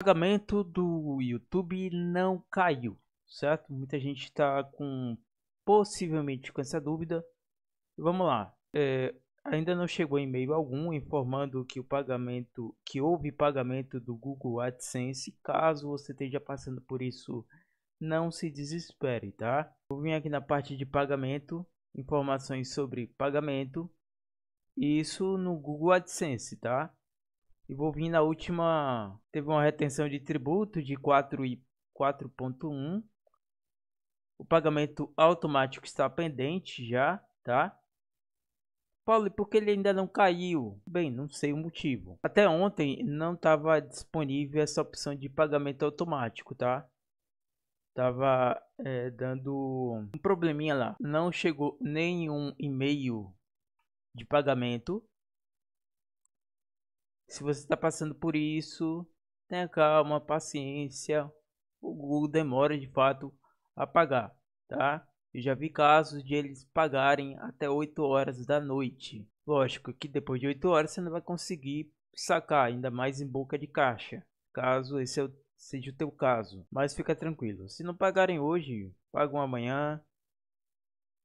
pagamento do YouTube não caiu, certo? Muita gente está com possivelmente com essa dúvida. Vamos lá. É, ainda não chegou e-mail algum informando que o pagamento, que houve pagamento do Google AdSense. Caso você esteja passando por isso, não se desespere, tá? Vou vir aqui na parte de pagamento, informações sobre pagamento. Isso no Google AdSense, tá? E vou vir na última teve uma retenção de tributo de 4,1. O pagamento automático está pendente já, tá? Paulo, por que ele ainda não caiu? Bem, não sei o motivo. Até ontem não estava disponível essa opção de pagamento automático, tá? Tava é, dando um probleminha lá. Não chegou nenhum e-mail de pagamento se você está passando por isso, tenha calma, paciência. O Google demora de fato a pagar, tá? Eu já vi casos de eles pagarem até 8 horas da noite. Lógico que depois de 8 horas você não vai conseguir sacar, ainda mais em boca de caixa. Caso esse é seja o teu caso. Mas fica tranquilo. Se não pagarem hoje, pagam amanhã.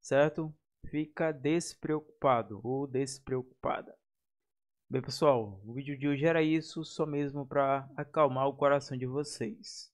Certo? Fica despreocupado ou despreocupada. Bem pessoal, o vídeo de hoje era isso, só mesmo para acalmar o coração de vocês.